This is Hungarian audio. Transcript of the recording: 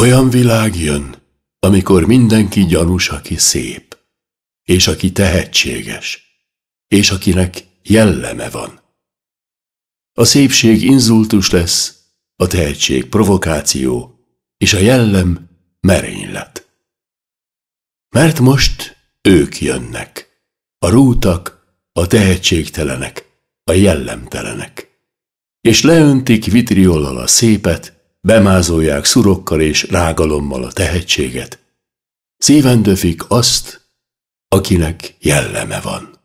Olyan világ jön, amikor mindenki gyanús, aki szép, és aki tehetséges, és akinek jelleme van. A szépség inzultus lesz, a tehetség provokáció, és a jellem merénylet. Mert most ők jönnek, a rútak, a tehetségtelenek, a jellemtelenek, és leöntik vitriollal a szépet, bemázolják szurokkal és rágalommal a tehetséget, szíven döfik azt, akinek jelleme van.